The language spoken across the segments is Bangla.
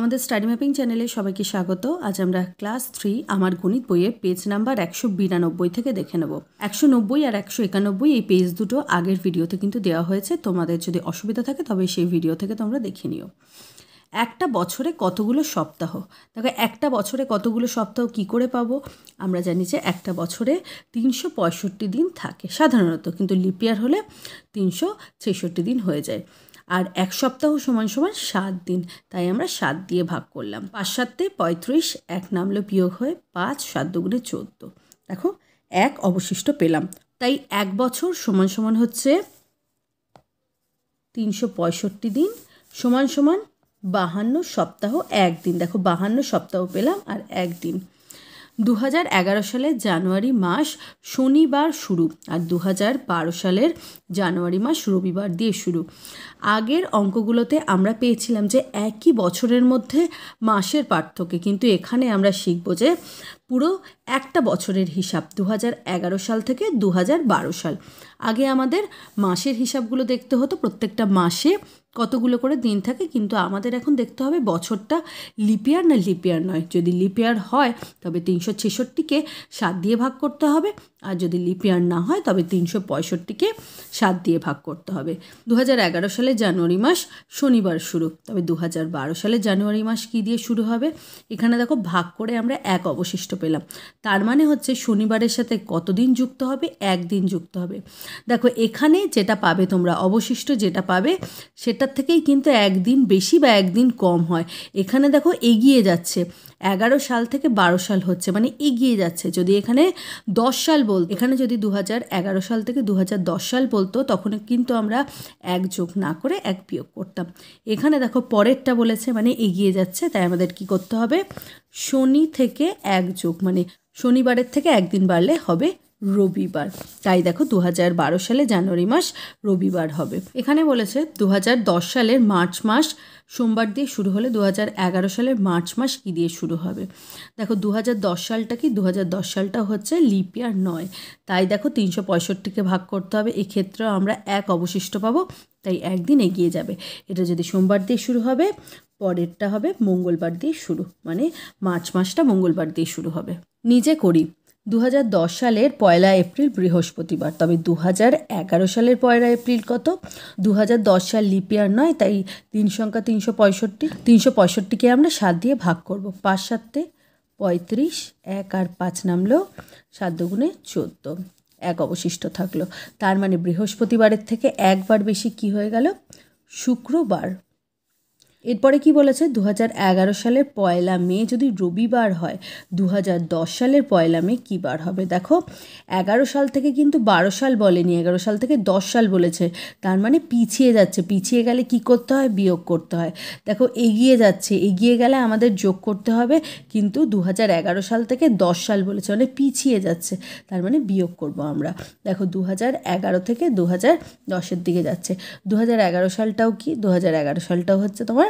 আমাদের স্টাডি ম্যাপিং চ্যানেলে সবাইকে স্বাগত আজ আমরা ক্লাস থ্রি আমার গণিত বইয়ের পেজ নাম্বার একশো বিরানব্বই থেকে দেখে নেব একশো নব্বই আর একশো একানব্বই এই পেজ দুটো আগের ভিডিওতে কিন্তু দেওয়া হয়েছে তোমাদের যদি অসুবিধা থাকে তবে সেই ভিডিও থেকে তোমরা দেখে নিও একটা বছরে কতগুলো সপ্তাহ দেখো একটা বছরে কতগুলো সপ্তাহ কি করে পাবো আমরা জানি যে একটা বছরে তিনশো পঁয়ষট্টি দিন থাকে সাধারণত কিন্তু লিপিয়ার হলে তিনশো ছেষট্টি দিন হয়ে যায় আর এক সপ্তাহ সমান সমান সাত দিন তাই আমরা সাত দিয়ে ভাগ করলাম পাঁচ সাতে পঁয়ত্রিশ এক নামলো বিয়োগ হয়ে পাঁচ সাত দুগুণে চোদ্দো দেখো এক অবশিষ্ট পেলাম তাই এক বছর সমান সমান হচ্ছে তিনশো পঁয়ষট্টি দিন সমান সমান বাহান্ন সপ্তাহ এক দিন দেখো বাহান্ন সপ্তাহ পেলাম আর একদিন দু সালের জানুয়ারি মাস শনিবার শুরু আর দু সালের জানুয়ারি মাস রবিবার দিয়ে শুরু আগের অঙ্কগুলোতে আমরা পেয়েছিলাম যে একই বছরের মধ্যে মাসের পার্থক্য কিন্তু এখানে আমরা শিখব যে পুরো একটা বছরের হিসাব দু এগারো সাল থেকে দু বারো সাল আগে আমাদের মাসের হিসাবগুলো দেখতে হতো প্রত্যেকটা মাসে কতগুলো করে দিন থাকে কিন্তু আমাদের এখন দেখতে হবে বছরটা লিপিয়ার না লিপিয়ার নয় যদি লিপিয়ার হয় তবে তিনশো ছেষট্টিকে সাত দিয়ে ভাগ করতে হবে আর যদি লিপিয়ার না হয় তবে তিনশো পঁয়ষট্টিকে সাত দিয়ে ভাগ করতে হবে দু এগারো সালে জানুয়ারি মাস শনিবার শুরু তবে দু বারো সালে জানুয়ারি মাস কী দিয়ে শুরু হবে এখানে দেখো ভাগ করে আমরা এক অবশিষ্ট পেলাম তার মানে হচ্ছে শনিবারের সাথে কতদিন যুক্ত হবে একদিন যুক্ত হবে দেখো এখানে যেটা পাবে তোমরা অবশিষ্ট যেটা পাবে সেটার থেকেই কিন্তু একদিন বেশি বা একদিন কম হয় এখানে দেখো এগিয়ে যাচ্ছে এগারো সাল থেকে বারো সাল হচ্ছে মানে এগিয়ে যাচ্ছে যদি এখানে দশ সাল বলতো এখানে যদি দু সাল থেকে দু সাল বলতো তখন কিন্তু আমরা এক যোগ না করে এক বিয়োগ করতাম এখানে দেখো পরেরটা বলেছে মানে এগিয়ে যাচ্ছে তাই আমাদের কি করতে হবে শনি থেকে এক যোগ মানে শনিবারের থেকে একদিন বাড়লে হবে রবিবার তাই দেখো দু সালে জানুয়ারি মাস রবিবার হবে এখানে বলেছে দু সালের মার্চ মাস সোমবার দিয়ে শুরু হলে দু সালের মার্চ মাস কী দিয়ে শুরু হবে দেখো দু সালটা কি দু সালটা হচ্ছে লিপিয়ার নয় তাই দেখো তিনশো পঁয়ষট্টিকে ভাগ করতে হবে এক্ষেত্রেও আমরা এক অবশিষ্ট পাবো তাই একদিন এগিয়ে যাবে এটা যদি সোমবার দিয়ে শুরু হবে পরেরটা হবে মঙ্গলবার দিয়ে শুরু মানে মার্চ মাসটা মঙ্গলবার দিয়ে শুরু হবে নিজে করি দু সালের পয়লা এপ্রিল বৃহস্পতিবার তবে দু সালের পয়লা এপ্রিল কত দু সাল লিপিয়ার নয় তাই তিন সংখ্যা তিনশো পঁয়ষট্টি তিনশো পঁয়ষট্টিকে আমরা সাত দিয়ে ভাগ করব পাঁচ সাতে পঁয়ত্রিশ এক আর পাঁচ নামলো সাত দুগুণে চোদ্দো এক অবশিষ্ট থাকলো তার মানে বৃহস্পতিবারের থেকে একবার বেশি কি হয়ে গেল শুক্রবার এরপরে কি বলেছে দু হাজার সালের পয়লা মে যদি রবিবার হয় দু সালের পয়লা মে কী বার হবে দেখো এগারো সাল থেকে কিন্তু বারো সাল বলেনি এগারো সাল থেকে দশ সাল বলেছে তার মানে পিছিয়ে যাচ্ছে পিছিয়ে গেলে কি করতে হয় বিয়োগ করতে হয় দেখো এগিয়ে যাচ্ছে এগিয়ে গেলে আমাদের যোগ করতে হবে কিন্তু দু সাল থেকে দশ সাল বলেছে মানে পিছিয়ে যাচ্ছে তার মানে বিয়োগ করব আমরা দেখো দু থেকে দু হাজার দশের দিকে যাচ্ছে দু সালটাও কি দু সালটাও হচ্ছে তোমার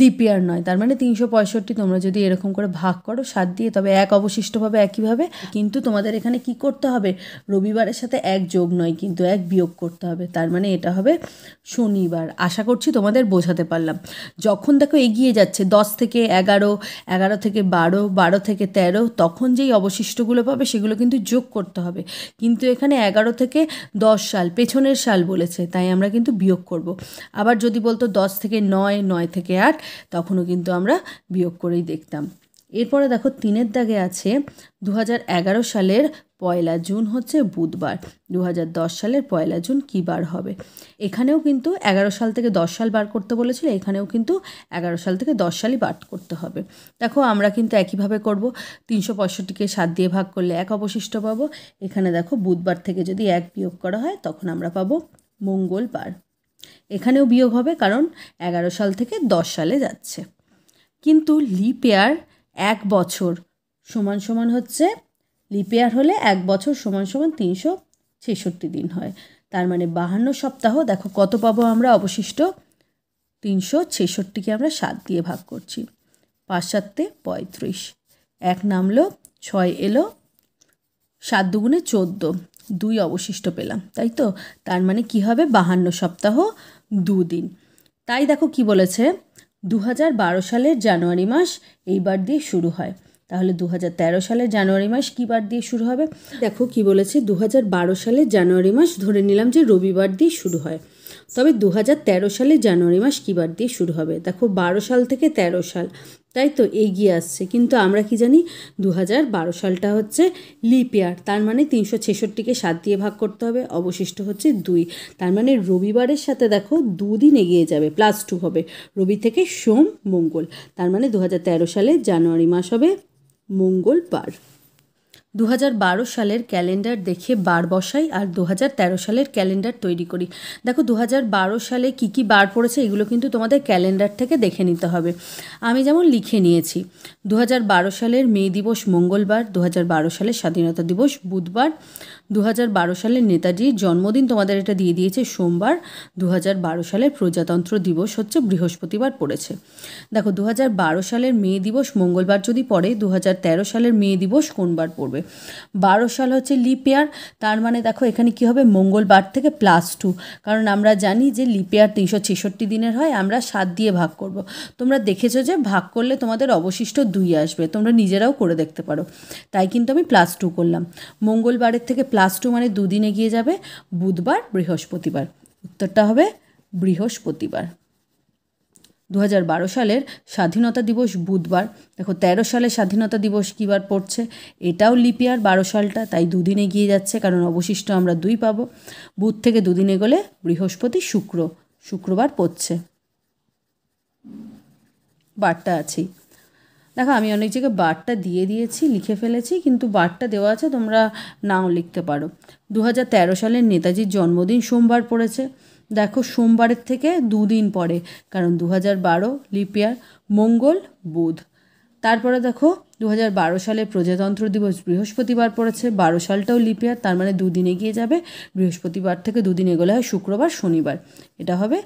লিপিয়ার নয় তার মানে তিনশো পঁয়ষট্টি তোমরা যদি এরকম করে ভাগ করো সাত দিয়ে তবে এক অবশিষ্ট একইভাবে কিন্তু তোমাদের এখানে কি করতে হবে রবিবারের সাথে এক যোগ নয় কিন্তু এক বিয়োগ করতে হবে তার মানে এটা হবে শনিবার আশা করছি তোমাদের বোঝাতে পারলাম যখন দেখো এগিয়ে যাচ্ছে দশ থেকে এগারো এগারো থেকে বারো বারো থেকে তেরো তখন যেই অবশিষ্টগুলো পাবে সেগুলো কিন্তু যোগ করতে হবে কিন্তু এখানে এগারো থেকে দশ সাল পেছনের সাল বলেছে তাই আমরা কিন্তু বিয়োগ করব আবার যদি বলতো দশ থেকে নয় নয় থেকে আট আট তখনও কিন্তু আমরা বিয়োগ করেই দেখতাম এরপরে দেখো তিনের দাগে আছে দু সালের পয়লা জুন হচ্ছে বুধবার দু সালের পয়লা জুন কী বার হবে এখানেও কিন্তু এগারো সাল থেকে দশ সাল বার করতে বলেছিল এখানেও কিন্তু এগারো সাল থেকে দশ সালই বার করতে হবে দেখো আমরা কিন্তু একইভাবে করব তিনশো পঁয়ষট্টিকে সাত দিয়ে ভাগ করলে এক অবশিষ্ট পাবো এখানে দেখো বুধবার থেকে যদি এক বিয়োগ করা হয় তখন আমরা পাবো মঙ্গলবার এখানেও বিয়োগ হবে কারণ এগারো সাল থেকে দশ সালে যাচ্ছে কিন্তু লিপেয়ার এক বছর সমান সমান হচ্ছে লিপেয়ার হলে এক বছর সমান সমান তিনশো ছেষট্টি দিন হয় তার মানে বাহান্ন সপ্তাহ দেখো কত পাবো আমরা অবশিষ্ট তিনশো ছেষট্টিকে আমরা সাত দিয়ে ভাগ করছি পাঁচ পঁয়ত্রিশ এক নামলো ছয় এলো সাত দুগুণে চোদ্দো দুই অবশিষ্ট পেলাম তাই তো তার মানে কি হবে বাহান্ন সপ্তাহ দুদিন তাই দেখো কি বলেছে দু সালের জানুয়ারি মাস এইবার দিয়ে শুরু হয় তাহলে দু সালের জানুয়ারি মাস কী বার দিয়ে শুরু হবে দেখো কি বলেছে দু সালের জানুয়ারি মাস ধরে নিলাম যে রবিবার দিয়ে শুরু হয় তবে দু সালে জানুয়ারি মাস কী বার দিয়ে শুরু হবে দেখো বারো সাল থেকে ১৩ সাল তাই তো এগিয়ে আসছে কিন্তু আমরা কি জানি দু বারো সালটা হচ্ছে লিপ ইয়ার তার মানে তিনশো ছেষট্টিকে সাত দিয়ে ভাগ করতে হবে অবশিষ্ট হচ্ছে দুই তার মানে রবিবারের সাথে দেখো দুদিন এগিয়ে যাবে প্লাস টু হবে রবি থেকে সোম মঙ্গল তার মানে দু সালে জানুয়ারি মাস হবে মঙ্গলবার দু সালের ক্যালেন্ডার দেখে বার বসাই আর দু সালের ক্যালেন্ডার তৈরি করি দেখো দু সালে কি কি বার পড়েছে এগুলো কিন্তু তোমাদের ক্যালেন্ডার থেকে দেখে নিতে হবে আমি যেমন লিখে নিয়েছি দু সালের মে দিবস মঙ্গলবার দু সালের স্বাধীনতা দিবস বুধবার দু সালের নেতাজির জন্মদিন তোমাদের এটা দিয়ে দিয়েছে সোমবার দু সালের প্রজাতন্ত্র দিবস হচ্ছে বৃহস্পতিবার পড়েছে দেখো দু সালের মে দিবস মঙ্গলবার যদি পড়ে দু সালের মে দিবস কোনবার পড়বে বারো সাল হচ্ছে লিপিয়ার তার মানে দেখো এখানে কি হবে মঙ্গলবার থেকে প্লাস টু কারণ আমরা জানি যে লিপিয়ার তিনশো ছেষট্টি দিনের হয় আমরা সাত দিয়ে ভাগ করব। তোমরা দেখেছো যে ভাগ করলে তোমাদের অবশিষ্ট দুই আসবে তোমরা নিজেরাও করে দেখতে পারো তাই কিন্তু আমি প্লাস টু করলাম মঙ্গলবারের থেকে প্লাস টু মানে দুদিনে গিয়ে যাবে বুধবার বৃহস্পতিবার উত্তরটা হবে বৃহস্পতিবার দু সালের স্বাধীনতা দিবস বুধবার দেখো তেরো সালের স্বাধীনতা দিবস কিবার পড়ছে এটাও লিপিয়ার বারো সালটা তাই দুদিনে গিয়ে যাচ্ছে কারণ অবশিষ্ট আমরা দুই পাবো বুধ থেকে দুদিনে গেলে বৃহস্পতি শুক্র শুক্রবার পড়ছে বারটা আছেই দেখো আমি অনেক জায়গায় বারটা দিয়ে দিয়েছি লিখে ফেলেছি কিন্তু বারটা দেওয়া আছে তোমরা নাও লিখতে পারো দু হাজার সালের নেতাজির জন্মদিন সোমবার পড়েছে দেখো সোমবারের থেকে দুদিন পরে কারণ দু হাজার বারো লিপিয়ার মঙ্গল বুধ তারপরে দেখো দু সালে প্রজাতন্ত্র দিবস বৃহস্পতিবার পড়েছে বারো সালটাও লিপিয়ার তার মানে দুদিন এগিয়ে যাবে বৃহস্পতিবার থেকে দুদিন এগোলে হয় শুক্রবার শনিবার এটা হবে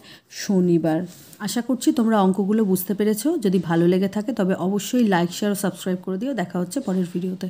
শনিবার আশা করছি তোমরা অঙ্কগুলো বুঝতে পেরেছো যদি ভালো লেগে থাকে তবে অবশ্যই লাইক শেয়ার ও সাবস্ক্রাইব করে দিও দেখা হচ্ছে পরের ভিডিওতে